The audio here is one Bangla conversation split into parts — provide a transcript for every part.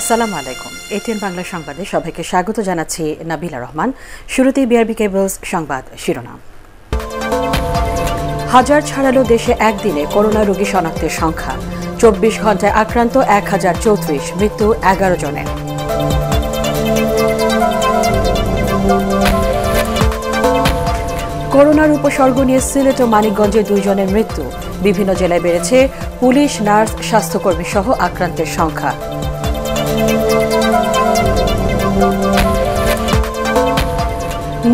আসসালামু আলাইকুম এটিএন বাংলা সংবাদে সবাইকে স্বাগত জানাচ্ছি নাবিলা রহমান শুরুতেই বিআরবি কেবলস সংবাদ শিরোনাম হাজার ছাড়ালো দেশে একদিনে করোনা রোগী শনাক্তের সংখ্যা চব্বিশ ঘন্টায় আক্রান্ত এক হাজার চৌত্রিশ মৃত্যু এগারো জনের করোনার উপসর্গ নিয়ে সিলেট ও মানিকগঞ্জে দুইজনের মৃত্যু বিভিন্ন জেলায় বেড়েছে পুলিশ নার্স স্বাস্থ্যকর্মী সহ আক্রান্তের সংখ্যা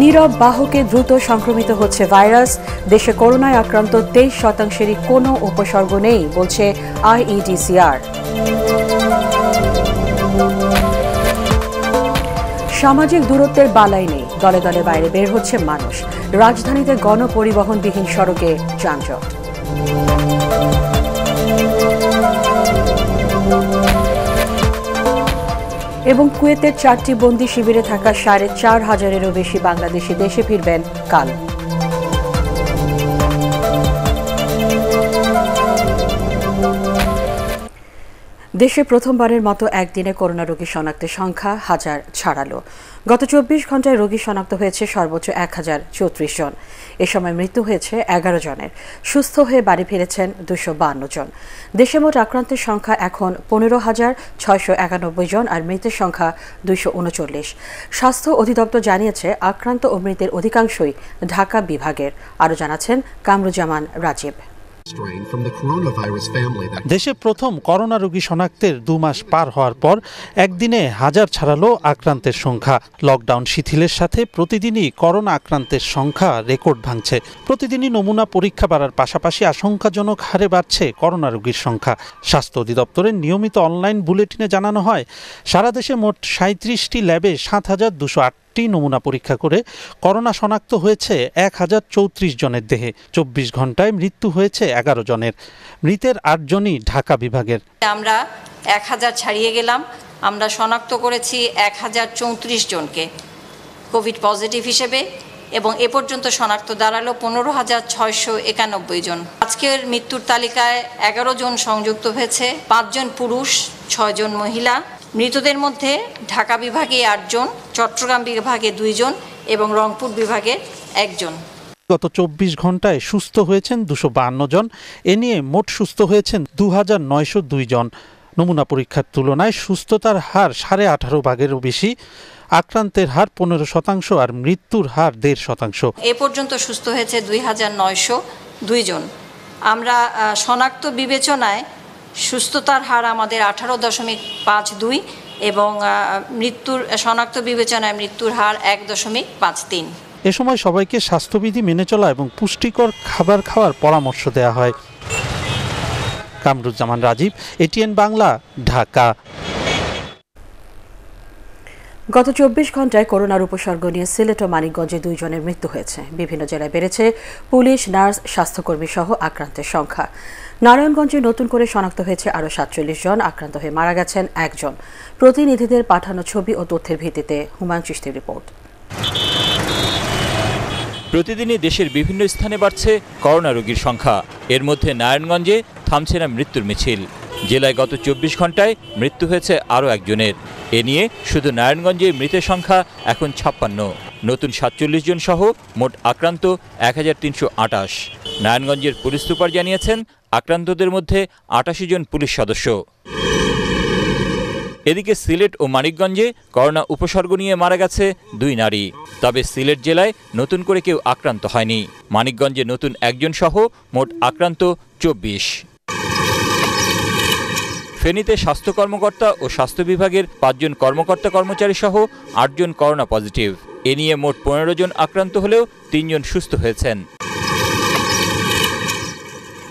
নীরব বাহকে দ্রুত সংক্রমিত হচ্ছে ভাইরাস দেশে করোনায় আক্রান্ত তেইশ শতাংশেরই কোনো উপসর্গ নেই বলছে আইইডিসিআর সামাজিক দূরত্বের বালাই নেই দলে দলে বাইরে বের হচ্ছে মানুষ রাজধানীতে গণপরিবহনবিহীন সড়কে যানজট এবং কুয়েতের চারটি বন্দি শিবিরে থাকা সাড়ে চার হাজারেরও বেশি বাংলাদেশি দেশে ফিরবেন কাল দেশে প্রথমবারের মতো একদিনে করোনা রোগী শনাক্তের সংখ্যা হাজার ছাড়ালো গত চব্বিশ ঘন্টায় রোগী শনাক্ত হয়েছে সর্বোচ্চ এক হাজার চৌত্রিশ জন এ সময় মৃত্যু হয়েছে এগারো জনের সুস্থ হয়ে বাড়ি ফিরেছেন দুশো বান্ন জন দেশে মোট আক্রান্তের সংখ্যা এখন পনেরো হাজার ছয়শো একানব্বই জন আর মৃতের সংখ্যা দুইশো উনচল্লিশ স্বাস্থ্য অধিদপ্তর জানিয়েছে আক্রান্ত ও মৃতের অধিকাংশই ঢাকা বিভাগের আরও জানাচ্ছেন কামরুজ্জামান রাজীব দেশে প্রথম করোনা রোগী শনাক্তের দু মাস পার হওয়ার পর একদিনে হাজার ছাড়ালো আক্রান্তের সংখ্যা লকডাউন শিথিলের সাথে প্রতিদিনই করোনা আক্রান্তের সংখ্যা রেকর্ড ভাঙছে প্রতিদিনই নমুনা পরীক্ষা বাড়ার পাশাপাশি আশঙ্কাজনক হারে বাড়ছে করোনা রোগীর সংখ্যা স্বাস্থ্য অধিদপ্তরের নিয়মিত অনলাইন বুলেটিনে জানানো হয় সারা দেশে মোট সাঁত্রিশটি ল্যাবে সাত হাজার দুশো একটি নমুনা পরীক্ষা করে করোনা শনাক্ত হয়েছে এক হাজার চৌত্রিশ জনের দেহে চব্বিশ ঘন্টায় মৃত্যু হয়েছে এগারো জনের মৃতের আটজনই ঢাকা বিভাগের আমরা এক হাজার ছাড়িয়ে গেলাম আমরা শনাক্ত করেছি এক হাজার চৌত্রিশ জনকে কোভিড পজিটিভ হিসেবে এবং এ পর্যন্ত শনাক্ত দাঁড়ালো পনেরো হাজার ছয়শো একানব্বই জন আজকের মৃত্যুর তালিকায় এগারো জন সংযুক্ত হয়েছে পাঁচজন পুরুষ ছয়জন মহিলা মৃতদের মধ্যে ঢাকা বিভাগে আটজন চট্টগ্রাম বিভাগে দুইজন এবং রংপুর বিভাগে একজন গত চব্বিশ ঘন্টায় সুস্থ হয়েছেন দুশো জন এ নিয়ে মোট সুস্থ হয়েছেন দু হাজার জন নমুনা পরীক্ষার তুলনায় সুস্থতার হার সাড়ে আঠারো ভাগেরও বেশি আক্রান্তের হার পনেরো শতাংশ আর মৃত্যুর হার দেড় শতাংশ এ পর্যন্ত সুস্থ হয়েছে দুই হাজার নয়শো দুইজন আমরা শনাক্ত বিবেচনায় সুস্থতার হার আমাদের আঠারো দশমিক পাঁচ দুই এবং মৃত্যুর শনাক্ত বিবেচনায় মৃত্যুর হার এক দশমিক পাঁচ তিন এ সময় সবাইকে স্বাস্থ্যবিধি মেনে চলা এবং পুষ্টিকর খাবার খাওয়ার পরামর্শ দেয়া হয় কামরুজ্জামান রাজীব এটিএন বাংলা ঢাকা গত চব্বিশ ঘন্টায় করোনার উপসর্গ নিয়ে সিলেট ও মানিকগঞ্জে দুইজনের মৃত্যু হয়েছে বিভিন্ন জেলায় বেড়েছে পুলিশ নার্স স্বাস্থ্যকর্মী সহ আক্রান্তের সংখ্যা নারায়ণগঞ্জে নতুন করে শনাক্ত হয়েছে আরও সাতচল্লিশ জন আক্রান্ত হয়ে মারা গেছেন একজন প্রতিনিধিদের পাঠানো ছবি ও তথ্যের ভিত্তিতে হুমায়ুন চিস্তির রিপোর্ট প্রতিদিনই দেশের বিভিন্ন স্থানে বাড়ছে করোনা রোগীর সংখ্যা এর মধ্যে নারায়ণগঞ্জে থামছে না মৃত্যুর মিছিল জেলায় গত চব্বিশ ঘন্টায় মৃত্যু হয়েছে আরও একজনের এ নিয়ে শুধু নারায়ণগঞ্জে মৃতের সংখ্যা এখন ছাপ্পান্ন নতুন সাতচল্লিশ জন সহ মোট আক্রান্ত এক নারায়ণগঞ্জের পুলিশ সুপার জানিয়েছেন আক্রান্তদের মধ্যে আটাশি জন পুলিশ সদস্য এদিকে সিলেট ও মানিকগঞ্জে করোনা উপসর্গ নিয়ে মারা গেছে দুই নারী তবে সিলেট জেলায় নতুন করে কেউ আক্রান্ত হয়নি মানিকগঞ্জে নতুন একজন সহ মোট আক্রান্ত চব্বিশ ফেনীতে স্বাস্থ্য কর্মকর্তা ও স্বাস্থ্য বিভাগের পাঁচজন কর্মকর্তা কর্মচারী সহ আটজন করোনা পজিটিভ এ নিয়ে মোট পনেরো জন আক্রান্ত হলেও তিনজন সুস্থ হয়েছেন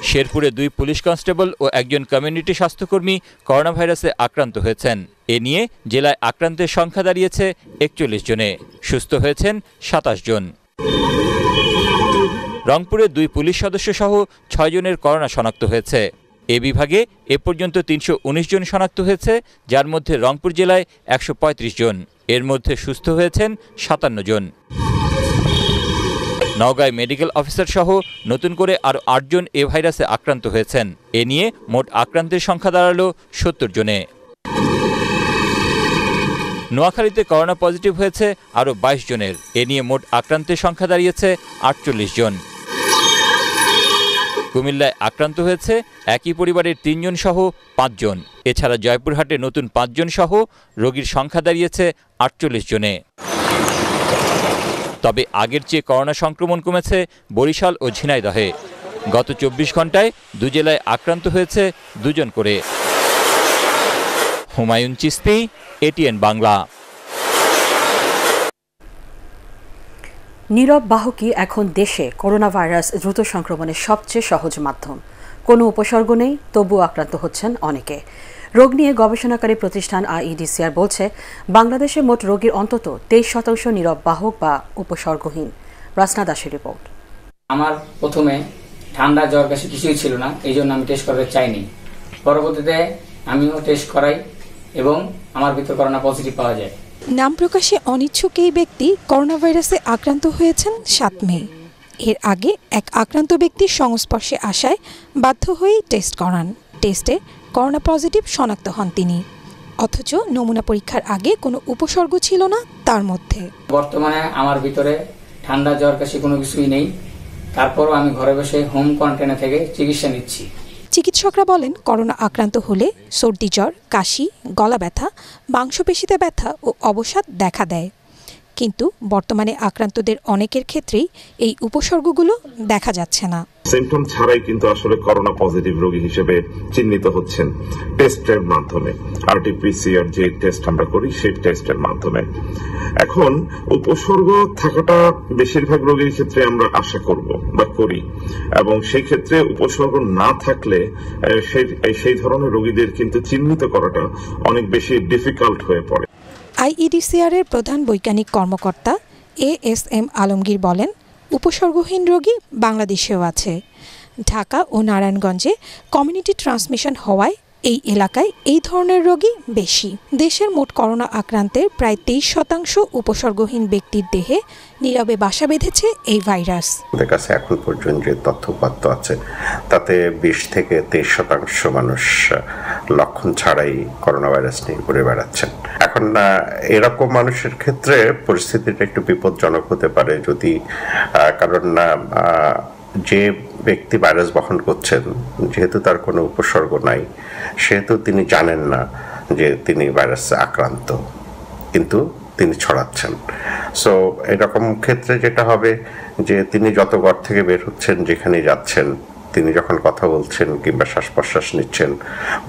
শেরপুরে দুই পুলিশ কনস্টেবল ও একজন কমিউনিটি স্বাস্থ্যকর্মী করোনা ভাইরাসে আক্রান্ত হয়েছেন এ নিয়ে জেলায় আক্রান্তের সংখ্যা দাঁড়িয়েছে একচল্লিশ জনে সুস্থ হয়েছেন সাতাশ জন রংপুরে দুই পুলিশ সদস্য সহ জনের করোনা শনাক্ত হয়েছে এ বিভাগে এ পর্যন্ত তিনশো জন শনাক্ত হয়েছে যার মধ্যে রংপুর জেলায় একশো জন এর মধ্যে সুস্থ হয়েছেন সাতান্ন জন নওগাঁয় মেডিকেল অফিসার সহ নতুন করে আরও আটজন এ ভাইরাসে আক্রান্ত হয়েছেন এ নিয়ে মোট আক্রান্তের সংখ্যা দাঁড়ালো সত্তর জনে নোয়াখালীতে করোনা পজিটিভ হয়েছে আরও বাইশ জনের এ নিয়ে মোট আক্রান্তের সংখ্যা দাঁড়িয়েছে আটচল্লিশ জন কুমিল্লায় আক্রান্ত হয়েছে একই পরিবারের তিনজন সহ পাঁচজন এছাড়া জয়পুরহাটে নতুন পাঁচজন সহ রোগীর সংখ্যা দাঁড়িয়েছে আটচল্লিশ জনে তবে আগের চেয়ে করোনা সংক্রমণ কমেছে বরিশাল ও ঝিনাইদহে গত চব্বিশ ঘন্টায় দু জেলায় আক্রান্ত হয়েছে দুজন করে হুমায়ুন চিস্তি এটিএন বাংলা নীরব বাহকই এখন দেশে করোনা ভাইরাস দ্রুত সংক্রমণের সবচেয়ে সহজ মাধ্যম কোনো উপসর্গ নেই তবু আক্রান্ত হচ্ছেন অনেকে রোগ নিয়ে গবেষণাকারী প্রতিষ্ঠান আইডিসিআর বলছে বাংলাদেশে মোট রোগীর অন্তত তেইশ শতাংশ নীরব বাহক বা উপসর্গহীন রাসনা দাসের রিপোর্ট আমার প্রথমে ঠান্ডা জ্বর কাশি কিছুই ছিল না এই জন্য আমি টেস্ট করতে চাইনি পরবর্তীতে আমিও টেস্ট করাই এবং আমার ভিতর করোনা পজিটিভ পাওয়া যায় নাম প্রকাশে অনিচ্ছুক এই ব্যক্তি করোনা ভাইরাসে আক্রান্ত হয়েছেন সাত মে এর আগে এক আক্রান্ত ব্যক্তির সংস্পর্শে আসায় বাধ্য হয়ে টেস্ট করান টেস্টে করোনা পজিটিভ শনাক্ত হন তিনি অথচ নমুনা পরীক্ষার আগে কোনো উপসর্গ ছিল না তার মধ্যে বর্তমানে আমার ভিতরে ঠান্ডা জ্বর কাশি কোনো কিছুই নেই তারপর আমি ঘরে বসে হোম কোয়ারেন্টাইনে থেকে চিকিৎসা নিচ্ছি চিকিৎসকরা বলেন করোনা আক্রান্ত হলে সর্দি জ্বর কাশি গলা ব্যথা মাংসপেশিতে ব্যথা ও অবসাদ দেখা দেয় কিন্তু বর্তমানে আক্রান্তদের অনেকের ক্ষেত্রেই এই উপসর্গগুলো দেখা যাচ্ছে না সিমটম ছাড়াই কিন্তু আসলে করোনা পজিটিভ রোগী হিসেবে চিহ্নিত হচ্ছেন টেস্টের মাধ্যমে আরটিপিসিআর যে টেস্ট আমরা করি সেই টেস্টের মাধ্যমে এখন উপসর্গ থাকাটা বেশিরভাগ রোগীর ক্ষেত্রে আমরা আশা করব বা করি এবং সেই ক্ষেত্রে উপসর্গ না থাকলে সেই সেই ধরনের রোগীদের কিন্তু চিহ্নিত করাটা অনেক বেশি ডিফিকাল্ট হয়ে পড়ে আইইডিসিআরের প্রধান বৈজ্ঞানিক কর্মকর্তা এ এস এম আলমগীর বলেন উপসর্গহীন রোগী বাংলাদেশেও আছে ঢাকা ও নারায়ণগঞ্জে কমিউনিটি ট্রান্সমিশন হওয়ায় এই এলাকায় এই ধরনের রোগী বেশি দেশের মোট করোনা আক্রান্তের প্রায় তেইশ শতাংশ উপসর্গহীন ব্যক্তির দেহে নীরবে বাসা বেঁধেছে এই ভাইরাস আমাদের কাছে এখন পর্যন্ত যে তথ্যপাত্র আছে তাতে বিশ থেকে তেইশ শতাংশ মানুষ লক্ষণ ছাড়াই করোনা ভাইরাস নিয়ে ঘুরে বেড়াচ্ছেন এখন এরকম মানুষের ক্ষেত্রে পরিস্থিতিটা একটু বিপজ্জনক হতে পারে যদি কারণ যে ব্যক্তি ভাইরাস বহন করছেন যেহেতু তার কোনো উপসর্গ নাই সেহেতু তিনি জানেন না যে তিনি ভাইরাসে আক্রান্ত কিন্তু তিনি ছড়াচ্ছেন সো এরকম ক্ষেত্রে যেটা হবে যে তিনি যত ঘর থেকে বের হচ্ছেন যেখানে যাচ্ছেন তিনি যখন কথা বলছেন কিংবা শ্বাস প্রশ্বাস নিচ্ছেন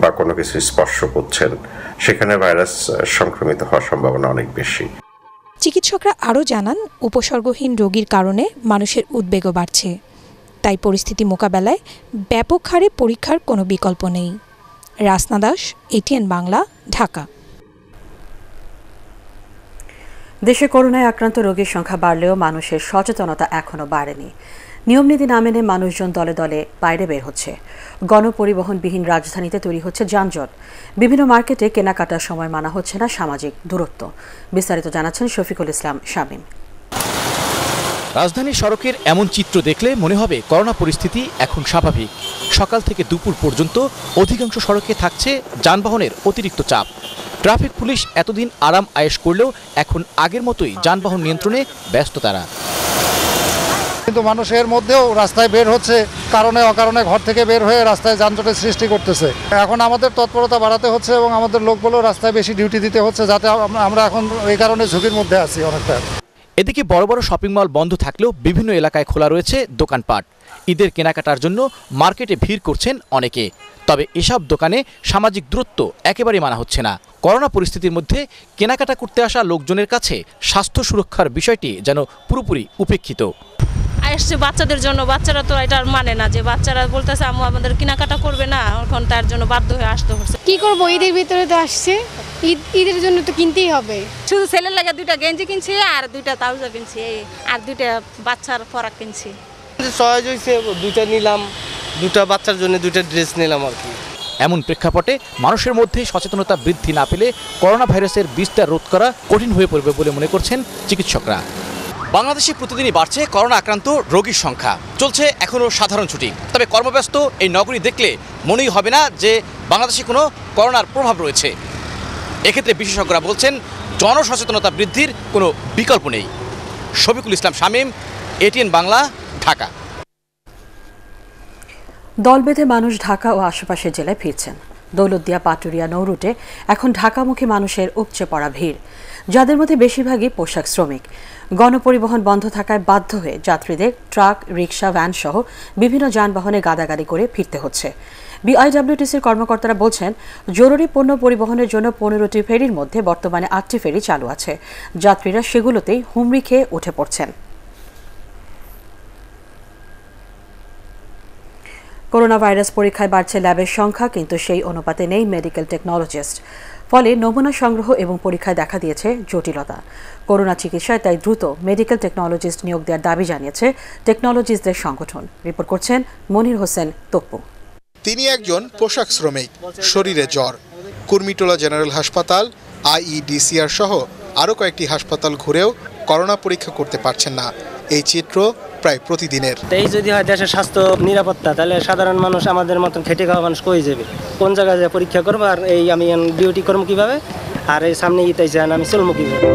বা কোনো কিছু স্পর্শ করছেন সেখানে ভাইরাস সংক্রমিত হওয়ার সম্ভাবনা অনেক বেশি চিকিৎসকরা আরও জানান উপসর্গহীন রোগীর কারণে মানুষের উদ্বেগও বাড়ছে তাই পরিস্থিতি মোকাবেলায় ব্যাপক হারে পরীক্ষার কোনো বিকল্প নেই রাসনা দাস এটিএন বাংলা ঢাকা দেশে করোনায় আক্রান্ত রোগীর সংখ্যা বাড়লেও মানুষের সচেতনতা এখনও বাড়েনি নিয়মনীতি না মেনে মানুষজন দলে দলে বাইরে বের হচ্ছে গণপরিবহনবিহীন রাজধানীতে তৈরি হচ্ছে যানজট বিভিন্ন মার্কেটে কেনাকাটার সময় মানা হচ্ছে না সামাজিক দূরত্ব বিস্তারিত জানাচ্ছেন শফিকুল ইসলাম শামীম রাজধানী সড়কের এমন চিত্র দেখলে মনে হবে করোনা পরিস্থিতি এখন স্বাভাবিক সকাল থেকে দুপুর পর্যন্ত অধিকাংশ সড়কে থাকছে যানবাহনের অতিরিক্ত চাপ ট্রাফিক পুলিশ এতদিন আরাম আয়েস করলেও এখন আগের মতোই যানবাহন নিয়ন্ত্রণে ব্যস্ত তারা কিন্তু মানুষের মধ্যেও রাস্তায় বের হচ্ছে কারণে অকারণে ঘর থেকে বের হয়ে রাস্তায় যানজটের সৃষ্টি করতেছে এখন আমাদের তৎপরতা বাড়াতে হচ্ছে এবং আমাদের লোকগুলো রাস্তায় বেশি ডিউটি দিতে হচ্ছে যাতে আমরা এখন এই কারণে ঝুঁকির মধ্যে আছি অনেকটা এদিকে বড় বড় শপিং মল বন্ধ থাকলেও বিভিন্ন এলাকায় খোলা রয়েছে দোকানপাট ঈদের কেনাকাটার জন্য মার্কেটে ভিড় করছেন অনেকে তবে এসব দোকানে সামাজিক দূরত্ব একেবারে মানা হচ্ছে না করোনা পরিস্থিতির মধ্যে কেনাকাটা করতে আসা লোকজনের কাছে স্বাস্থ্য সুরক্ষার বিষয়টি যেন পুরোপুরি উপেক্ষিত আসছে বাচ্চাদের জন্য বাচ্চারা তো এটা মানে না যে বাচ্চারা বলতেছে আম্মু আমাদের কেনাকাটা করবে না এখন তার জন্য বাধ্য হয়ে আসতে হচ্ছে কি করবো ঈদের ভিতরে তো আসছে ঈদ ঈদের জন্য তো কিনতেই হবে শুধু ছেলের লাগে দুইটা গেঞ্জি কিনছে আর দুইটা তাউজা কিনছে আর দুইটা বাচ্চার ফরাক কিনছে সহজ হয়েছে দুইটা নিলাম দুটা বাচ্চার জন্য দুইটা ড্রেস নিলাম আর কি এমন প্রেক্ষাপটে মানুষের মধ্যে সচেতনতা বৃদ্ধি না পেলে করোনা ভাইরাসের বিস্তার রোধ করা কঠিন হয়ে পড়বে বলে মনে করছেন চিকিৎসকরা বাংলাদেশে প্রতিদিনই বাড়ছে করোনা আক্রান্ত রোগীর সংখ্যা চলছে এখনও সাধারণ ছুটি তবে কর্মব্যস্ত এই নগরী দেখলে মনেই হবে না যে বাংলাদেশে কোনো করোনার প্রভাব রয়েছে এক্ষেত্রে বিশেষজ্ঞরা বলছেন জনসচেতনতা বৃদ্ধির কোনো বিকল্প নেই শফিকুল ইসলাম শামীম এটিএন বাংলা ঢাকা দল বেঁধে মানুষ ঢাকা ও আশেপাশের জেলায় ফিরছেন দৌলতদিয়া পাটুরিয়া নৌরুটে এখন ঢাকামুখী মানুষের উপচে পড়া ভিড় যাদের মধ্যে বেশিরভাগই পোশাক শ্রমিক গণপরিবহন বন্ধ থাকায় বাধ্য হয়ে যাত্রীদের ট্রাক রিক্সা ভ্যান সহ বিভিন্ন যানবাহনে গাদাগাদি করে ফিরতে হচ্ছে বিআইডব্লিউটিসির কর্মকর্তারা বলছেন জরুরি পণ্য পরিবহনের জন্য পনেরোটি ফেরির মধ্যে বর্তমানে আটটি ফেরি চালু আছে যাত্রীরা সেগুলোতেই হুমড়ি খেয়ে উঠে পড়ছেন করোনা ভাইরাস পরীক্ষায় বাড়ছে ল্যাবের সংখ্যা কিন্তু সেই অনুপাতে নেই মেডিকেল টেকনোলজিস্ট ফলে নমুনা সংগ্রহ এবং পরীক্ষায় দেখা দিয়েছে জটিলতা করোনা চিকিৎসায় তাই দ্রুত মেডিকেল টেকনোলজিস্ট নিয়োগ দেওয়ার দাবি জানিয়েছে টেকনোলজিস্টদের সংগঠন রিপোর্ট করছেন মনির হোসেন তপ্পু তিনি একজন পোশাক শ্রমিক শরীরে জ্বর কুর্মিটোলা জেনারেল হাসপাতাল আইইডিসিআর সহ আরও কয়েকটি হাসপাতাল ঘুরেও করোনা পরীক্ষা করতে পারছেন না এই চিত্র প্রায় প্রতিদিনের এই যদি হয় দেশের স্বাস্থ্য নিরাপত্তা তাহলে সাধারণ মানুষ আমাদের মতন খেটে খাওয়া মানুষ কই যাবে কোন জায়গায় পরীক্ষা করবো আর এই আমি ডিউটি করবো কীভাবে আর এই সামনে ইতাই যান আমি চলবো কীভাবে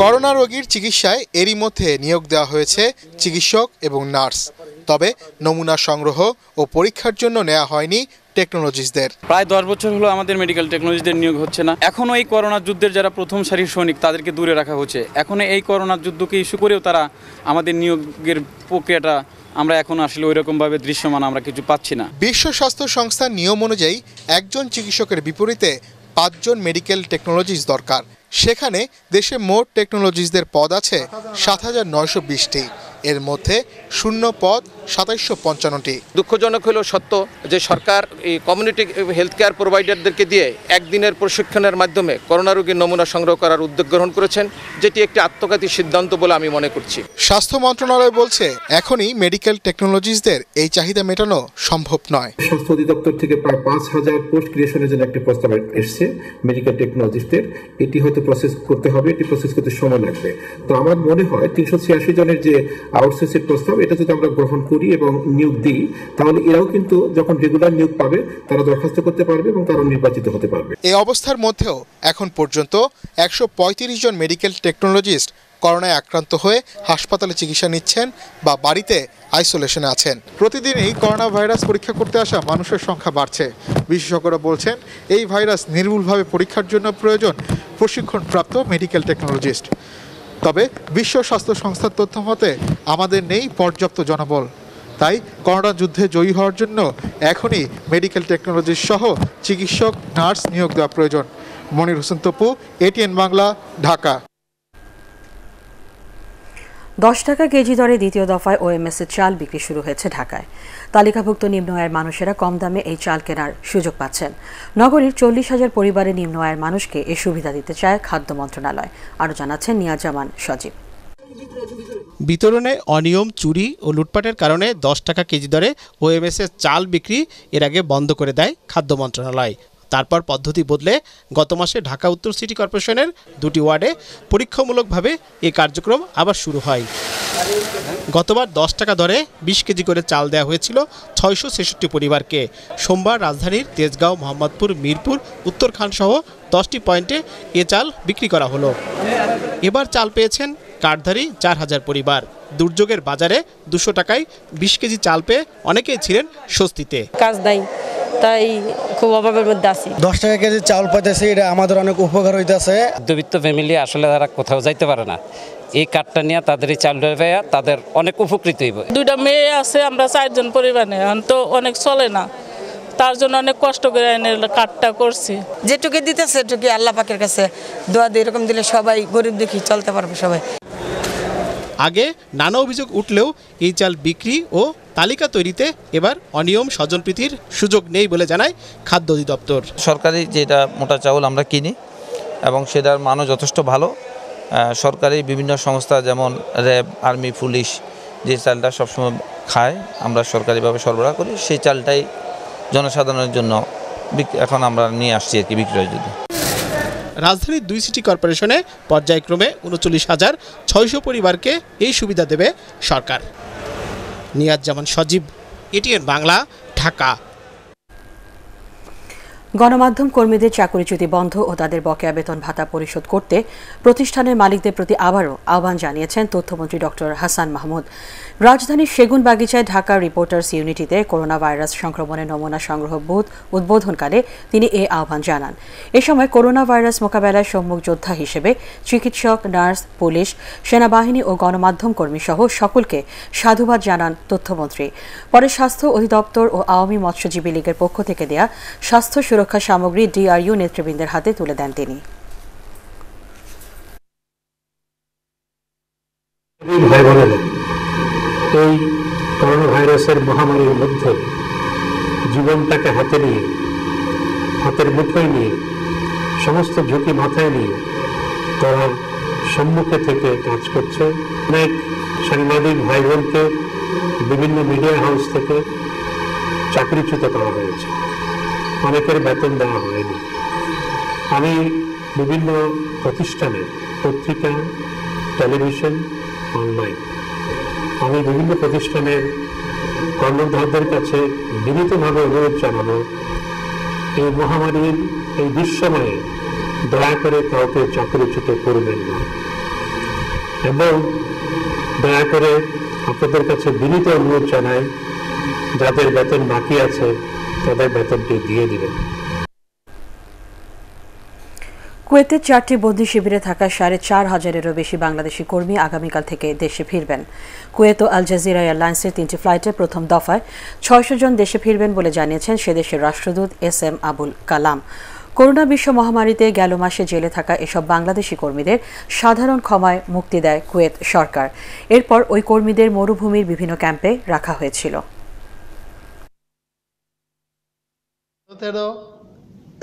করোনা রোগীর চিকিৎসায় এরই মধ্যে নিয়োগ দেওয়া হয়েছে চিকিৎসক এবং নার্স তবে নমুনা সংগ্রহ ও পরীক্ষার জন্য নেওয়া হয়নি টেকনোলজিস্টদের প্রায় দশ বছর হলো আমাদের মেডিকেল টেকনোলজিদের নিয়োগ হচ্ছে না এখনও এই করোনা যুদ্ধের যারা প্রথম সারির সৈনিক তাদেরকে দূরে রাখা হচ্ছে এখনও এই করোনা যুদ্ধকে ইস্যু করেও তারা আমাদের নিয়োগের প্রক্রিয়াটা আমরা এখন আসলে ওই রকমভাবে দৃশ্যমান আমরা কিছু পাচ্ছি না বিশ্ব স্বাস্থ্য সংস্থার নিয়ম অনুযায়ী একজন চিকিৎসকের বিপরীতে পাঁচজন মেডিকেল টেকনোলজিস্ট দরকার সেখানে দেশে মোট টেকনোলজিস্টদের পদ আছে সাত হাজার নয়শো বিশটি এর মধ্যে শূন্য পদ সাতাইশো পঞ্চান্নটি দুঃখজনক হলো সত্য যে সরকার এই কমিউনিটি হেলথ কেয়ার প্রোভাইডারদেরকে দিয়ে একদিনের প্রশিক্ষণের মাধ্যমে করোনা রোগীর নমুনা সংগ্রহ করার উদ্যোগ গ্রহণ করেছেন যেটি একটি আত্মঘাতী সিদ্ধান্ত বলে আমি মনে করছি স্বাস্থ্য মন্ত্রণালয় বলছে এখনই মেডিকেল টেকনোলজিস্টদের এই চাহিদা মেটানো সম্ভব নয় স্বাস্থ্য অধিদপ্তর থেকে প্রায় পাঁচ হাজার পোস্ট ক্রিয়েশনের জন্য একটি প্রস্তাব এসছে মেডিকেল টেকনোলজিস্টদের এটি হয়তো প্রসেস করতে হবে এটি প্রসেস করতে সময় লাগবে তো আমার মনে হয় তিনশো ছিয়াশি জনের যে আউটসোর্সের প্রস্তাব এটা যদি আমরা গ্রহণ করি এবং নিয়োগ দিই তাহলে এরাও কিন্তু যখন রেগুলার নিয়োগ পাবে তারা দরখাস্ত করতে পারবে এবং তারা নির্বাচিত হতে পারবে এই অবস্থার মধ্যেও এখন পর্যন্ত একশো পঁয়ত্রিশ জন মেডিকেল টেকনোলজিস্ট করোনায় আক্রান্ত হয়ে হাসপাতালে চিকিৎসা নিচ্ছেন বা বাড়িতে আইসোলেশনে আছেন প্রতিদিনই করোনা ভাইরাস পরীক্ষা করতে আসা মানুষের সংখ্যা বাড়ছে বিশেষজ্ঞরা বলছেন এই ভাইরাস নির্মূলভাবে পরীক্ষার জন্য প্রয়োজন প্রশিক্ষণপ্রাপ্ত মেডিকেল টেকনোলজিস্ট তবে বিশ্ব স্বাস্থ্য সংস্থার তথ্য মতে আমাদের নেই পর্যাপ্ত জনবল তাই করোনা যুদ্ধে জয়ী হওয়ার জন্য এখনই মেডিকেল টেকনোলজিস্ট সহ চিকিৎসক নার্স নিয়োগ দেওয়া প্রয়োজন মনির হোসেন তপু এটিএন বাংলা ঢাকা দশ টাকা কেজি দরে দ্বিতীয় দফায় ওএমএসের চাল বিক্রি শুরু হয়েছে ঢাকায় তালিকাভুক্ত নিম্ন আয়ের মানুষেরা কম দামে এই চাল কেনার সুযোগ পাচ্ছেন নগরীর চল্লিশ হাজার পরিবারের নিম্ন আয়ের মানুষকে এ সুবিধা দিতে চায় খাদ্য মন্ত্রণালয় আরও জানাচ্ছেন নিয়াজামান সজীব বিতরণে অনিয়ম চুরি ও লুটপাটের কারণে দশ টাকা কেজি দরে ওএমএসের চাল বিক্রি এর আগে বন্ধ করে দেয় খাদ্য মন্ত্রণালয় তারপর পদ্ধতি বদলে গত মাসে ঢাকা উত্তর সিটি কর্পোরেশনের দুটি ওয়ার্ডে পরীক্ষামূলকভাবে এ কার্যক্রম আবার শুরু হয় গতবার দশ টাকা দরে বিশ কেজি করে চাল দেওয়া হয়েছিল ছয়শো ছেষট্টি পরিবারকে সোমবার রাজধানীর তেজগাঁও মোহাম্মদপুর মিরপুর উত্তরখানসহ দশটি পয়েন্টে এ চাল বিক্রি করা হলো এবার চাল পেয়েছেন কার্ডধারী চার হাজার পরিবার দুর্যোগের বাজারে দুশো টাকায় বিশ কেজি চাল পেয়ে অনেকেই ছিলেন স্বস্তিতে কাজ দেয় তাই খুব অভাবের মধ্যে আছি দশ টাকা কেজি চাউল পাইতেছে এটা আমাদের অনেক উপকার হইতেছে মধ্যবিত্ত ফ্যামিলি আসলে তারা কোথাও যাইতে পারে না এই কার্ডটা নিয়ে তাদের এই চাল পাইয়া তাদের অনেক উপকৃত হইব দুইটা মেয়ে আছে আমরা চারজন পরিবারে এখন তো অনেক চলে না তার জন্য অনেক কষ্ট করে এনে কাঠটা করছি যেটুকু দিতেছে সেটুকু আল্লাহ পাকের কাছে দোয়া দিয়ে এরকম দিলে সবাই গরিব দেখি চলতে পারবে সবাই আগে নানা অভিযোগ উঠলেও এই চাল বিক্রি ও তালিকা তৈরিতে এবার অনিয়ম স্বজনপ্রীতির সুযোগ নেই বলে জানায় খাদ্য অধিদপ্তর সরকারি যেটা মোটা চাউল আমরা কিনি এবং সেটার মানও যথেষ্ট ভালো সরকারি বিভিন্ন সংস্থা যেমন র্যাব আর্মি পুলিশ যে চালটা সবসময় খায় আমরা সরকারিভাবে সরবরাহ করি সেই চালটাই জনসাধারণের জন্য এখন আমরা নিয়ে আসছি আর কি বিক্রয়ের জন্য রাজধানীর দুই সিটি কর্পোরেশনে পর্যায়ক্রমে উনচল্লিশ হাজার ছয়শো পরিবারকে এই সুবিধা দেবে সরকার নিয়াজ জামান সজীব এটিএন বাংলা ঢাকা গণমাধ্যম কর্মীদের চাকরিচ্যুতি বন্ধ ও তাদের বকেয়া বেতন ভাতা পরিশোধ করতে প্রতিষ্ঠানের মালিকদের প্রতি আবারও আহ্বান জানিয়েছেন তথ্যমন্ত্রী ডক্টর হাসান মাহমুদ রাজধানীর সেগুনবাগিচায় ঢাকা রিপোর্টার্স ইউনিটিতে করোনা ভাইরাস সংক্রমণের নমুনা সংগ্রহ বুথ উদ্বোধনকালে তিনি এ আহ্বান জানান এ সময় করোনা ভাইরাস মোকাবেলায় সম্মুখ যোদ্ধা হিসেবে চিকিৎসক নার্স পুলিশ সেনাবাহিনী ও গণমাধ্যম কর্মী সহ সকলকে সাধুবাদ জানান তথ্যমন্ত্রী পরে স্বাস্থ্য অধিদপ্তর ও আওয়ামী মৎস্যজীবী লীগের পক্ষ থেকে দেয়া স্বাস্থ্য সুরক্ষা সুরক্ষা সামগ্রী ডিআরইউ নেতৃবৃন্দের হাতে তুলে দেন তিনি এই করোনা ভাইরাসের মহামারীর মধ্যে জীবনটাকে হাতে নিয়ে হাতের মুঠোয় নিয়ে সমস্ত ঝুঁকি মাথায় নিয়ে তারা সম্মুখে থেকে কাজ করছে অনেক সাংবাদিক ভাই বোনকে বিভিন্ন মিডিয়া হাউস থেকে চাকরিচ্যুত করা হয়েছে অনেকের বেতন দেওয়া হয়নি আমি বিভিন্ন প্রতিষ্ঠানে পত্রিকা টেলিভিশন অনলাইন আমি বিভিন্ন প্রতিষ্ঠানের কর্মধারদের কাছে বিনীতভাবে অনুরোধ জানাবো এই মহামারীর এই বিশ্বময়ে দয়া করে কাউকে চাকরিচ্যুত করবেন না এবং দয়া করে আপনাদের কাছে বিনীত অনুরোধ জানাই যাদের বেতন বাকি আছে তাদের বেতনটি দিয়ে দিবেন কুয়েতে চারটি বন্দি শিবিরে থাকা সাড়ে চার হাজারেরও বেশি বাংলাদেশি কর্মী আগামীকাল থেকে দেশে ফিরবেন কুয়েত ও আল জাজিরা এয়ারলাইন্সের তিনটি ফ্লাইটে প্রথম দফায় ছয়শ জন দেশে ফিরবেন বলে জানিয়েছেন সেদেশের রাষ্ট্রদূত S M Abul Kalam corona বিশ্ব মহামারীতে গেল মাসে জেলে থাকা এসব বাংলাদেশি কর্মীদের সাধারণ ক্ষমায় মুক্তি দেয় কুয়েত সরকার এরপর ওই কর্মীদের মরুভূমির বিভিন্ন ক্যাম্পে রাখা হয়েছিল তেরো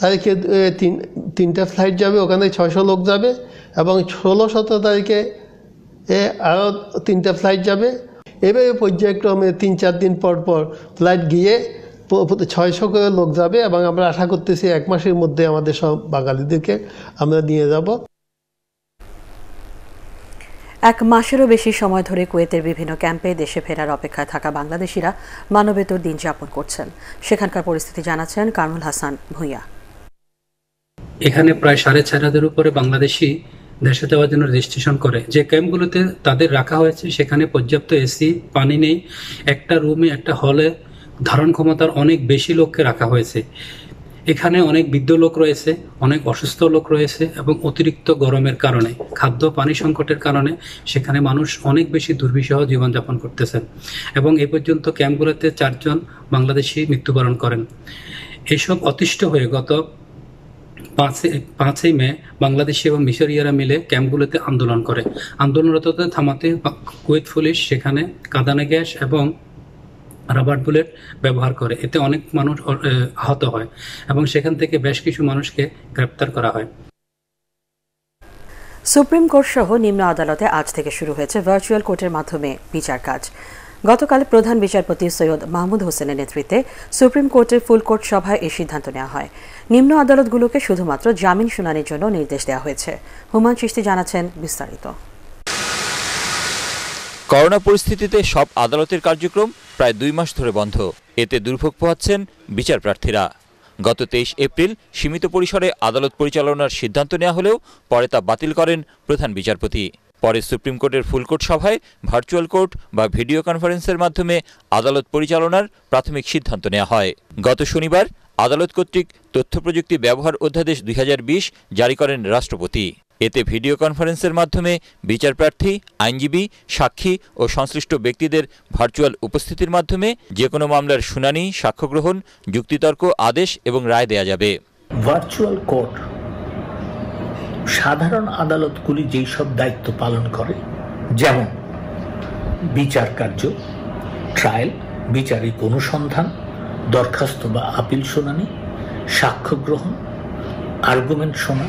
তারিখে তিন তিনটা ফ্লাইট যাবে ওখানে ছশো ছয়শো লোক যাবে এবং ষোলো সতেরো তারিখে এ আরও তিনটা ফ্লাইট যাবে এভাবে পর্যায়ক্রমে তিন চার দিন পর পর ফ্লাইট গিয়ে ছয়শো করে লোক যাবে এবং আমরা আশা করতেছি এক মাসের মধ্যে আমাদের সব বাঙালিদেরকে আমরা নিয়ে যাব এক মাসেরও বেশি সময় ধরে কুয়েতের বিভিন্ন ক্যাম্পে দেশে ফেরার অপেক্ষায় থাকা বাংলাদেশিরা মানবেতর দিন যাপন করছেন সেখানকার পরিস্থিতি জানাচ্ছেন কামরুল হাসান ভূঁইয়া এখানে প্রায় সাড়ে চার হাজার উপরে বাংলাদেশি দেশে দেওয়ার জন্য রেজিস্ট্রেশন করে যে ক্যাম্পগুলোতে তাদের রাখা হয়েছে সেখানে পর্যাপ্ত এসি পানি নেই একটা রুমে একটা হলে ধারণ ক্ষমতার অনেক বেশি লোককে রাখা হয়েছে এখানে অনেক বৃদ্ধ লোক রয়েছে অনেক অসুস্থ লোক রয়েছে এবং অতিরিক্ত গরমের কারণে খাদ্য পানি সংকটের কারণে সেখানে মানুষ অনেক বেশি দুর্বিষহ জীবনযাপন করতেছেন এবং এ পর্যন্ত ক্যাম্পগুলোতে চারজন বাংলাদেশি মৃত্যুবরণ করেন এসব অতিষ্ঠ হয়ে গত পাঁচে পাঁচই মে বাংলাদেশি এবং মিশরিয়ারা মিলে ক্যাম্পগুলোতে আন্দোলন করে আন্দোলনরত থামাতে কুয়েত পুলিশ সেখানে কাঁদানে গ্যাস এবং রাবার বুলেট ব্যবহার করে এতে অনেক মানুষ আহত হয় এবং সেখান থেকে বেশ কিছু মানুষকে গ্রেপ্তার করা হয় সুপ্রিম কোর্ট সহ নিম্ন আদালতে আজ থেকে শুরু হয়েছে ভার্চুয়াল কোর্টের মাধ্যমে বিচার কাজ গতকাল প্রধান বিচারপতি সৈয়দ মাহমুদ হোসেনের নেতৃত্বে সুপ্রিম কোর্টের ফুল কোর্ট সভায় এই সিদ্ধান্ত নেওয়া হয় নিম্ন আদালতগুলোকে শুধুমাত্র জামিন শুনানির জন্য নির্দেশ দেওয়া হয়েছে হুমান চিস্তি জানাচ্ছেন বিস্তারিত করোনা পরিস্থিতিতে সব আদালতের কার্যক্রম প্রায় দুই মাস ধরে বন্ধ এতে দুর্ভোগ পোহাচ্ছেন বিচার প্রার্থীরা গত তেইশ এপ্রিল সীমিত পরিসরে আদালত পরিচালনার সিদ্ধান্ত নেওয়া হলেও পরে তা বাতিল করেন প্রধান বিচারপতি পরে সুপ্রিম কোর্টের ফুলকোর্ট সভায় ভার্চুয়াল কোর্ট বা ভিডিও কনফারেন্সের মাধ্যমে আদালত পরিচালনার প্রাথমিক সিদ্ধান্ত নেওয়া হয় গত শনিবার আদালত কর্তৃক তথ্য প্রযুক্তি ব্যবহার অধ্যাদেশ দুই জারি করেন রাষ্ট্রপতি এতে ভিডিও কনফারেন্সের মাধ্যমে বিচারপ্রার্থী আইনজীবী সাক্ষী ও সংশ্লিষ্ট ব্যক্তিদের ভার্চুয়াল উপস্থিতির মাধ্যমে যে কোনো মামলার শুনানি সাক্ষ্যগ্রহণ যুক্তিতর্ক আদেশ এবং রায় দেয়া যাবে ভার্চুয়াল কোর্ট সাধারণ আদালতগুলি যেই সব দায়িত্ব পালন করে যেমন বিচার কার্য ট্রায়াল বিচারিক অনুসন্ধান দরখাস্ত বা আপিল শুনানি সাক্ষ্যগ্রহণ আর্গুমেন্ট শোনা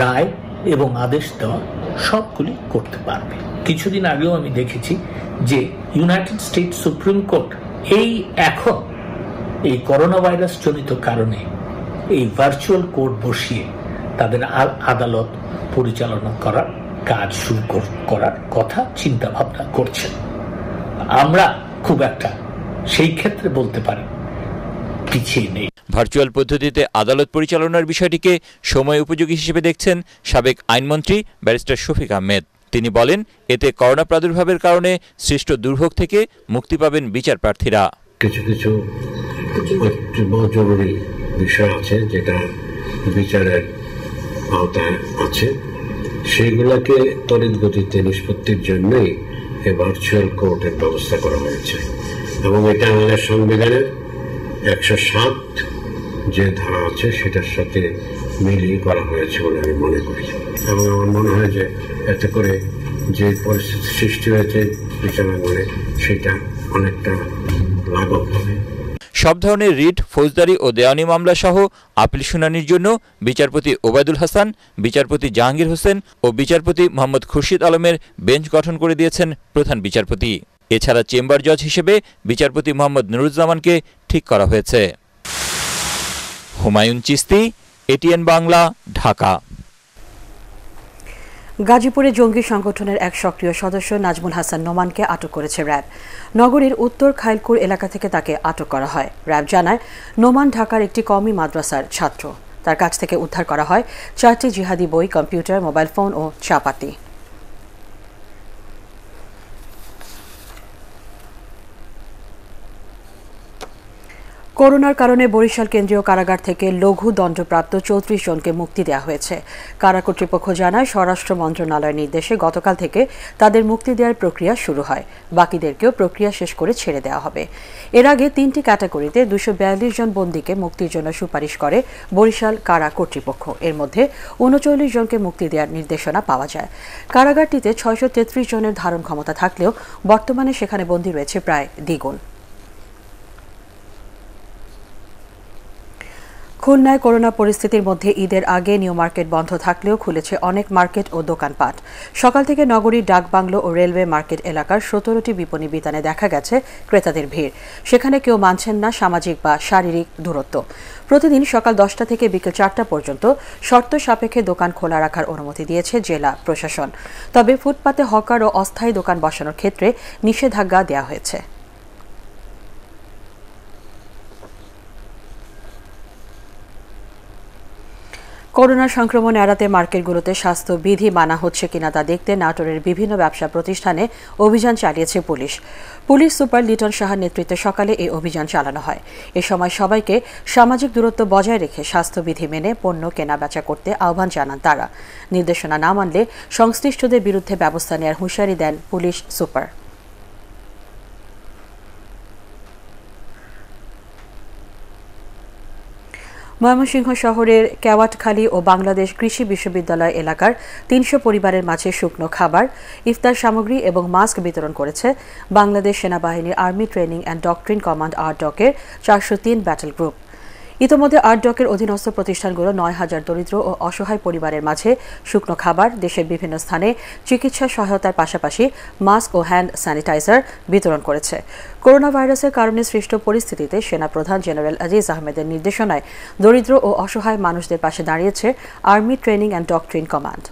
রায় এবং আদেশ দেওয়া সবগুলি করতে পারবে কিছুদিন আগেও আমি দেখেছি যে ইউনাইটেড স্টেট সুপ্রিম কোর্ট এই এখন এই করোনা ভাইরাস জনিত কারণে এই ভার্চুয়াল কোর্ট বসিয়ে তাদের আদালত পরিচালনা করার কাজ শুরু করার কথা চিন্তা ভাবনা করছেন আমরা খুব একটা সেই ক্ষেত্রে বলতে পারি পিছিয়ে নেই ভার্চুয়াল পদ্ধতিতে আদালত পরিচালনার বিষয়টিকে সময় উপযোগী হিসেবে দেখছেন সাবেক আইনমন্ত্রী ব্যারিস্টার শফিক আহমেদ তিনি বলেন এতে করোনা প্রাদুর্ভাবের কারণে সৃষ্ট দুর্ভোগ থেকে মুক্তি পাবেন বিচার প্রার্থীরা কিছু কিছু জরুরি বিষয় আছে যেটা বিচারের আওতায় আছে সেগুলোকে ত্বরিত গতিতে নিষ্পত্তির জন্যই এই ভার্চুয়াল কোর্টের ব্যবস্থা করা হয়েছে এবং এটা আমাদের সংবিধানের একশো সাত যে ধারা আছে সেটার সাথে মিলিয়ে করা হয়েছে বলে আমি মনে করি এবং আমার মনে হয় যে এতে করে যে পরিস্থিতি সৃষ্টি হয়েছে বিচারাঙ্গনে সেটা অনেকটা লাঘব হবে সব ধরনের রিট ফৌজদারি ও দেওয়ানি মামলা সহ আপিল শুনানির জন্য বিচারপতি ওবায়দুল হাসান বিচারপতি জাহাঙ্গীর হোসেন ও বিচারপতি মোহাম্মদ খুরশিদ আলমের বেঞ্চ গঠন করে দিয়েছেন প্রধান বিচারপতি এছাড়া চেম্বার জজ হিসেবে বিচারপতি মোহাম্মদ নুরুজ্জামানকে ঠিক করা হয়েছে হুমায়ুন চিস্তি এটিএন বাংলা ঢাকা গাজীপুরে জঙ্গি সংগঠনের এক সক্রিয় সদস্য নাজমুল হাসান নোমানকে আটক করেছে র্যাব নগরীর উত্তর খাইলকুর এলাকা থেকে তাকে আটক করা হয় র্যাব জানায় নোমান ঢাকার একটি কমি মাদ্রাসার ছাত্র তার কাছ থেকে উদ্ধার করা হয় চারটি জিহাদি বই কম্পিউটার মোবাইল ফোন ও চাপাতি করোনার কারণে বরিশাল কেন্দ্রীয় কারাগার থেকে লঘু দণ্ডপ্রাপ্ত চৌত্রিশ জনকে মুক্তি দেওয়া হয়েছে কারা কর্তৃপক্ষ জানায় স্বরাষ্ট্র মন্ত্রণালয়ের নির্দেশে গতকাল থেকে তাদের মুক্তি দেওয়ার প্রক্রিয়া শুরু হয় বাকিদেরকেও প্রক্রিয়া শেষ করে ছেড়ে দেওয়া হবে এর আগে তিনটি ক্যাটাগরিতে দুশো বিয়াল্লিশ জন বন্দীকে মুক্তির জন্য সুপারিশ করে বরিশাল কারা কর্তৃপক্ষ এর মধ্যে উনচল্লিশ জনকে মুক্তি দেওয়ার নির্দেশনা পাওয়া যায় কারাগারটিতে ছয়শো জনের ধারণ ক্ষমতা থাকলেও বর্তমানে সেখানে বন্দী রয়েছে প্রায় দ্বিগুণ খুলনায় করোনা পরিস্থিতির মধ্যে ঈদের আগে নিউ মার্কেট বন্ধ থাকলেও খুলেছে অনেক মার্কেট ও দোকানপাট সকাল থেকে নগরীর ডাকবাংলো ও রেলওয়ে মার্কেট এলাকার সতেরোটি বিপণী বিতানে দেখা গেছে ক্রেতাদের ভিড় সেখানে কেউ মানছেন না সামাজিক বা শারীরিক দূরত্ব প্রতিদিন সকাল দশটা থেকে বিকেল চারটা পর্যন্ত শর্ত সাপেক্ষে দোকান খোলা রাখার অনুমতি দিয়েছে জেলা প্রশাসন তবে ফুটপাতে হকার ও অস্থায়ী দোকান বসানোর ক্ষেত্রে নিষেধাজ্ঞা দেওয়া হয়েছে করোনা সংক্রমণ এড়াতে মার্কেটগুলোতে স্বাস্থ্যবিধি মানা হচ্ছে কিনা তা দেখতে নাটোরের বিভিন্ন ব্যবসা প্রতিষ্ঠানে অভিযান চালিয়েছে পুলিশ পুলিশ সুপার লিটন সাহার নেতৃত্বে সকালে এই অভিযান চালানো হয় এ সময় সবাইকে সামাজিক দূরত্ব বজায় রেখে স্বাস্থ্যবিধি মেনে পণ্য কেনাবেচা করতে আহ্বান জানান তারা নির্দেশনা না মানলে সংশ্লিষ্টদের বিরুদ্ধে ব্যবস্থা নেওয়ার হুঁশিয়ারি দেন পুলিশ সুপার ময়মনসিংহ শহরের কেওয়াটখালী ও বাংলাদেশ কৃষি বিশ্ববিদ্যালয় এলাকার তিনশো পরিবারের মাঝে শুকনো খাবার ইফতার সামগ্রী এবং মাস্ক বিতরণ করেছে বাংলাদেশ সেনাবাহিনীর army training and doctrine command ডকের চারশো তিন ব্যাটেল গ্রুপ ইতোমধ্যে ডকের অধীনস্থ প্রতিষ্ঠানগুলো নয় হাজার দরিদ্র ও অসহায় পরিবারের মাঝে শুকনো খাবার দেশের বিভিন্ন স্থানে চিকিৎসা সহায়তার পাশাপাশি মাস্ক ও হ্যান্ড স্যানিটাইজার বিতরণ করেছে করোনা ভাইরাসের কারণে সৃষ্ট পরিস্থিতিতে সেনা প্রধান জেনারেল আজিজ আহমেদের নির্দেশনায় দরিদ্র ও অসহায় মানুষদের পাশে দাঁড়িয়েছে army training and doctrine command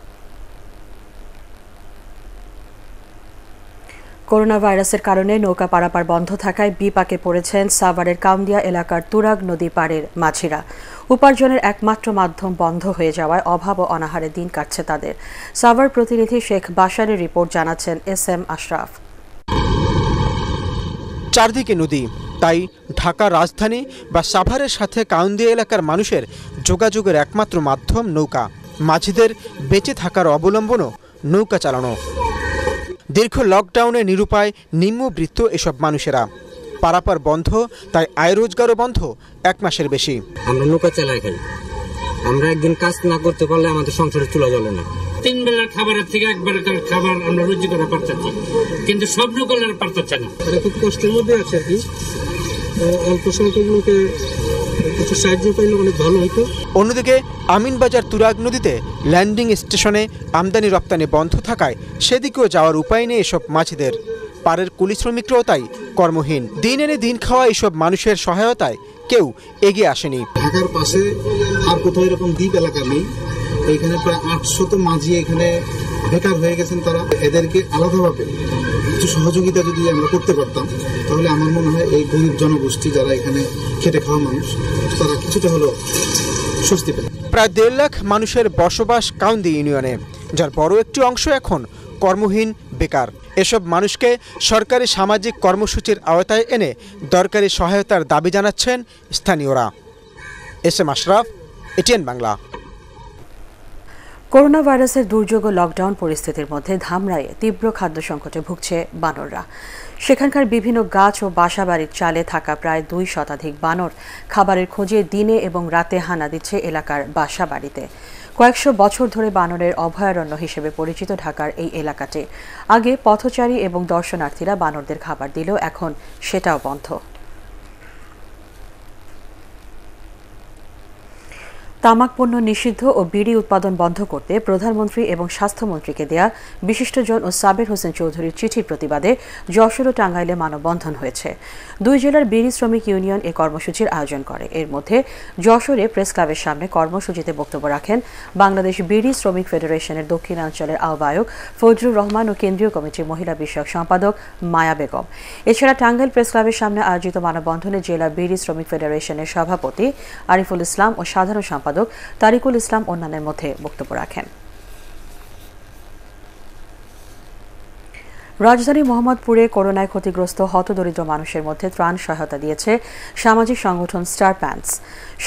corona ভাইরাসের কারণে নৌকা পারাপার বন্ধ থাকায় বিপাকে পড়েছেন সাভারের কামদিয়া এলাকার তুরাগ নদী পাড়ের মাঝিরা উপার্জনের একমাত্র মাধ্যম বন্ধ হয়ে যাওয়ায় অভাব ও অনাহারে দিন কাটছে তাদের সাভার প্রতিনিধি শেখ বাসারের রিপোর্ট জানাচ্ছেন এস এম আশরাফ চারদিকে নদী তাই ঢাকা রাজধানী বা সাভারের সাথে কাউন্দিয়া এলাকার মানুষের যোগাযোগের একমাত্র মাধ্যম নৌকা মাঝিদের বেঁচে থাকার অবলম্বনও নৌকা চালানো দীর্ঘ লকডাউনে নিরুপায় নিম্নবৃত্ত এসব মানুষেরা পারাপার বন্ধ তাই আয় রোজগারও বন্ধ এক মাসের বেশি আমরা নৌকা চালাই খাই আমরা একদিন কাজ না করতে পারলে আমাদের সংসারে চলে জ্বলে না তিন বেলার খাবারের থেকে এক বেলাকার খাবার আমরা রুজি করা পারতেছি কিন্তু সব লোকের পারতেছে না খুব কষ্টের মধ্যে আছে আর কি অল্প সংখ্যক লোকে কিছু সাহায্য পাইলে অনেক ভালো হতো অন্যদিকে আমিনবাজার তুরাগ নদীতে ল্যান্ডিং স্টেশনে আমদানি রপ্তানি বন্ধ থাকায় সেদিকেও যাওয়ার উপায় নেই এসব মাছেদের পাড়ের কুলি শ্রমিকরাও তাই কর্মহীন দিন এনে দিন খাওয়া এসব মানুষের সহায়তায় কেউ এগিয়ে আসেনি ঢাকার পাশে আর কোথাও এরকম দ্বীপ এলাকা নেই এখানে প্রায় তো মাঝি এখানে বেকার হয়ে গেছেন তারা এদেরকে আলাদাভাবে কিছু সহযোগিতা যদি আমরা করতে পারতাম তাহলে আমার মনে হয় এই গরিব জনগোষ্ঠী যারা এখানে খেটে খাওয়া মানুষ তারা কিছুটা হলো স্বস্তি পেল প্রায় দেড় লাখ মানুষের বসবাস কাউন্দি ইউনিয়নে যার বড় একটি অংশ এখন কর্মহীন বেকার এসব মানুষকে সরকারি সামাজিক কর্মসূচির আওতায় এনে দরকারি সহায়তার দাবি জানাচ্ছেন স্থানীয়রা S M Ashraf ATN Bangla corona ভাইরাসের দুর্যোগ ও লকডাউন পরিস্থিতির মধ্যে ধামরায়ে তীব্র খাদ্য সংকটে ভুগছে বানররা সেখানকার বিভিন্ন গাছ ও বাসাবাড়ির চালে থাকা প্রায় দুই শতাধিক বানর খাবারের খোঁজে দিনে এবং রাতে হানা দিচ্ছে এলাকার বাসাবাড়িতে কয়েকশো বছর ধরে বানরের অভয়ারণ্য হিসেবে পরিচিত ঢাকার এই এলাকাটি আগে পথচারী এবং দর্শনার্থীরা বানরদের খাবার দিলেও এখন সেটাও বন্ধ তামাক পণ্য নিষিদ্ধ ও বিড়ি উৎপাদন বন্ধ করতে প্রধানমন্ত্রী এবং স্বাস্থ্যমন্ত্রীকে দেয়া বিশিষ্টজন ও সাবের হোসেন চৌধুরীর চিঠির প্রতিবাদে যশোর ও টাঙ্গাইলে মানববন্ধন হয়েছে দুই জেলার বিড়ি শ্রমিক ইউনিয়ন এ কর্মসূচির আয়োজন করে এর মধ্যে যশোরে প্রেস ক্লাবের সামনে কর্মসূচিতে বক্তব্য রাখেন বাংলাদেশ বিড়ি শ্রমিক ফেডারেশনের দক্ষিণাঞ্চলের আহ্বায়ক ফজরুর রহমান ও কেন্দ্রীয় কমিটির মহিলা বিষয়ক সম্পাদক মায়া বেগম এছাড়া টাঙ্গাইল প্রেস ক্লাবের সামনে আয়োজিত মানববন্ধনে জেলা বিড়ি শ্রমিক ফেডারেশনের সভাপতি আরিফুল ইসলাম ও সাধারণ সম্পাদক তারিকুল ইসলাম অন্যান্যের মধ্যে বক্তব্য রাখেন রাজধানী মোহাম্মদপুরে করোনায় ক্ষতিগ্রস্ত হতদরিদ্র মানুষের মধ্যে ত্রাণ সহায়তা দিয়েছে সামাজিক সংগঠন স্টার প্যান্টস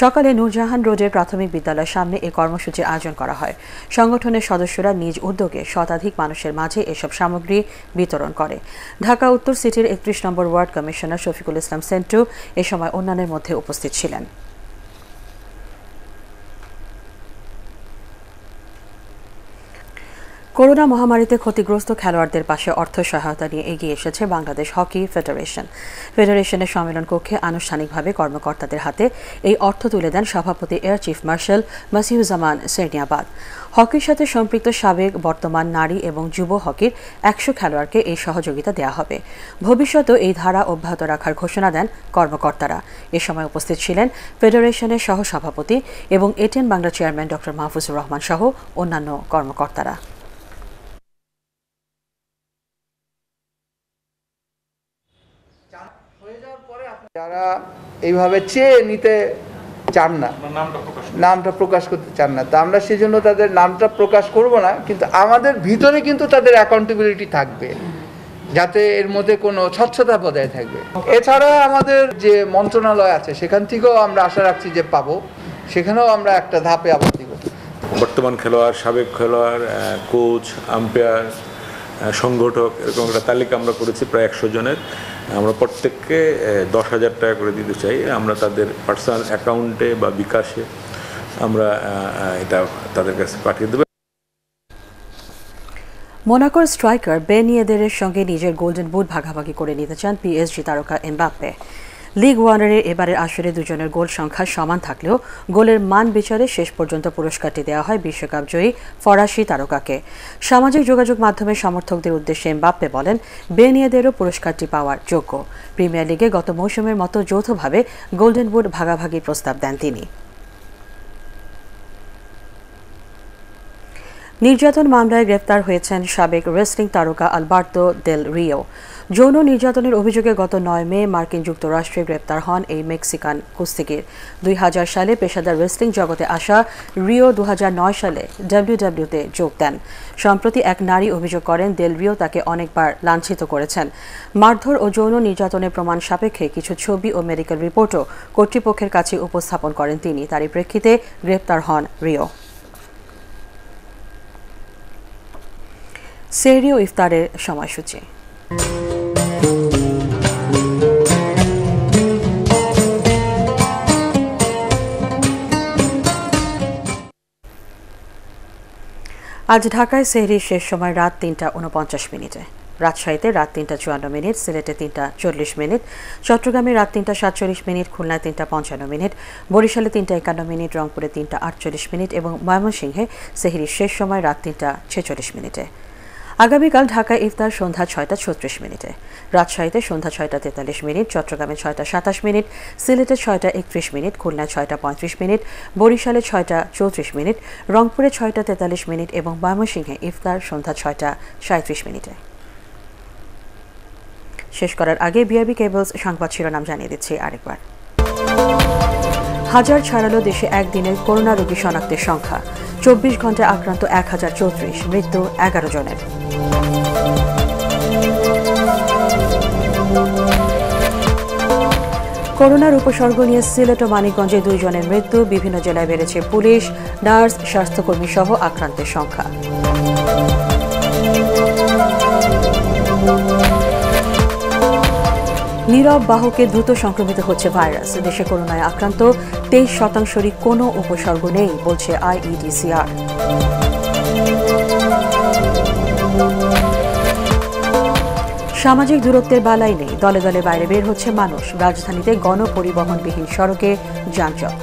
সকালে নূরজাহান রোডের প্রাথমিক বিদ্যালয়ের সামনে এ কর্মসূচি আয়োজন করা হয় সংগঠনের সদস্যরা নিজ উদ্যোগে শতাধিক মানুষের মাঝে এসব সামগ্রী বিতরণ করে ঢাকা উত্তর সিটির একত্রিশ নম্বর ওয়ার্ড কমিশনার শফিকুল ইসলাম সেন্টু এ সময় অন্যান্যের মধ্যে উপস্থিত ছিলেন করোনা মহামারীতে ক্ষতিগ্রস্ত খেলোয়াড়দের পাশে অর্থ সহায়তা নিয়ে এগিয়ে এসেছে বাংলাদেশ হকি ফেডারেশন ফেডারেশনের সম্মেলন কক্ষে আনুষ্ঠানিকভাবে কর্মকর্তাদের হাতে এই অর্থ তুলে দেন সভাপতি air chief marshal Masihuzzaman Serniabat হকির সাথে সম্পৃক্ত সাবেক বর্তমান নারী এবং যুব হকির একশো খেলোয়াড়কে এই সহযোগিতা দেওয়া হবে ভবিষ্যতেও এই ধারা অব্যাহত রাখার ঘোষণা দেন কর্মকর্তারা এ সময় উপস্থিত ছিলেন ফেডারেশনের সহসভাপতি এবং ATN Bangla chairman doctor Mahfuzur Rahman সহ অন্যান্য কর্মকর্তারা যারা এইভাবে চেয়ে নিতে চান না নামটা প্রকাশ করতে চান না তা আমরা সেজন্য তাদের নামটা প্রকাশ করব না কিন্তু আমাদের ভিতরে কিন্তু তাদের অ্যাকাউন্টেবিলিটি থাকবে যাতে এর মধ্যে কোনো স্বচ্ছতা বজায় থাকবে এছাড়া আমাদের যে মন্ত্রণালয় আছে সেখান থেকেও আমরা আশা রাখছি যে পাবো সেখানেও আমরা একটা ধাপে আবার দিব বর্তমান খেলোয়াড় সাবেক খেলোয়াড় কোচ আম্পায়ার সংগঠক এরকম একটা তালিকা আমরা করেছি প্রায় একশো জনের আমরা প্রত্যেককে দশ হাজার টাকা করে দিতে চাই আমরা তাদের পার্সোনাল অ্যাকাউন্টে বা বিকাশে আমরা এটা তাদের কাছে পাঠিয়ে দেবো মোনাকোর স্ট্রাইকার বেনিয়েদের সঙ্গে নিজের গোল্ডেন বুট ভাগাভাগি করে নিতে চান পিএসজি তারকা এমবাপ্পে লিগ ওয়ানারের এবারের আসরে দুজনের গোল সংখ্যা সমান থাকলেও গোলের মান বিচারে শেষ পর্যন্ত পুরস্কারটি দেওয়া হয় বিশ্বকাপ জয়ী ফরাসি তারকাকে সামাজিক যোগাযোগ মাধ্যমে সমর্থকদের উদ্দেশ্যে এমবাপ্পে বলেন বেনিয়েদেরও পুরস্কারটি পাওয়ার যোগ্য প্রিমিয়ার লিগে গত মৌসুমের মতো যৌথভাবে গোল্ডেন বুট ভাগাভাগি প্রস্তাব দেন তিনি নির্যাতন মামলায় গ্রেফতার হয়েছেন সাবেক রেসলিং তারকা আলবার্তো দেল রিও যৌন নির্যাতনের অভিযোগে গত নয় মে মার্কিন যুক্তরাষ্ট্রে গ্রেপ্তার হন এই মেক্সিকান কুস্তিগির দুই হাজার সালে পেশাদার রেসলিং জগতে আসা রিও দু সালে ডাব্লিউডাব্লিউতে যোগ দেন সম্প্রতি এক নারী অভিযোগ করেন দেল রিও তাকে অনেকবার লাঞ্ছিত করেছেন মারধর ও যৌন নির্যাতনের প্রমাণ সাপেক্ষে কিছু ছবি ও মেডিকেল রিপোর্টও কর্তৃপক্ষের কাছে উপস্থাপন করেন তিনি তারই প্রেক্ষিতে গ্রেপ্তার হন রিও সেরিও ইফতারের সময়সূচি আজ ঢাকায় সেহরির শেষ সময় রাত তিনটা উনপঞ্চাশ মিনিটে রাজশাহীতে রাত তিনটা চুয়ান্ন মিনিট সিলেটে তিনটা চল্লিশ মিনিট চট্টগ্রামে রাত তিনটা সাতচল্লিশ মিনিট খুলনায় তিনটা পঞ্চান্ন মিনিট বরিশালে তিনটা একান্ন মিনিট রংপুরে তিনটা আটচল্লিশ মিনিট এবং ময়মনসিংহে সেহরির শেষ সময় রাত তিনটা ছেচল্লিশ মিনিটে আগামীকাল ঢাকায় ইফতার সন্ধ্যা ছয়টা ছত্রিশ মিনিটে রাজশাহীতে সন্ধ্যা ছয়টা তেতাল্লিশ মিনিট চট্টগ্রামে ছয়টা সাতাশ মিনিট সিলেটে ছয়টা একত্রিশ মিনিট খুলনায় ছয়টা পঁয়ত্রিশ মিনিট বরিশালে ছয়টা চৌত্রিশ মিনিট রংপুরে ছয়টা তেতাল্লিশ মিনিট এবং ময়মনসিংহে ইফতার সন্ধ্যা ছয়টা সাঁত্রিশ মিনিটে শেষ করার আগে বিআরবি কেবলস সংবাদ শিরোনাম জানিয়ে দিচ্ছি আরেকবার হাজার ছাড়ালো দেশে একদিনে করোনা রোগী শনাক্তের সংখ্যা চব্বিশ ঘন্টায় আক্রান্ত এক হাজার চৌত্রিশ মৃত্যু এগারো জনের করোনার উপসর্গ নিয়ে সিলেট ও মানিকগঞ্জে দুইজনের মৃত্যু বিভিন্ন জেলায় বেড়েছে পুলিশ নার্স স্বাস্থ্যকর্মী সহ আক্রান্তের সংখ্যা নীরব বাহকে দ্রুত সংক্রমিত হচ্ছে ভাইরাস দেশে করোনায় আক্রান্ত তেইশ শতাংশেরই কোনো উপসর্গ নেই বলছে আইইডিসিআর সামাজিক দূরত্বের বালাই নেই দলে দলে বাইরে বের হচ্ছে মানুষ রাজধানীতে গণপরিবহনবিহীন সড়কে যানজট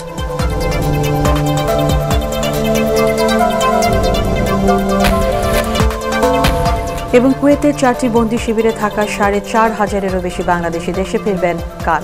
এবং কুয়েতের চারটি বন্দি শিবিরে থাকা সাড়ে চার হাজারেরও বেশি বাংলাদেশি দেশে ফিরবেন কাল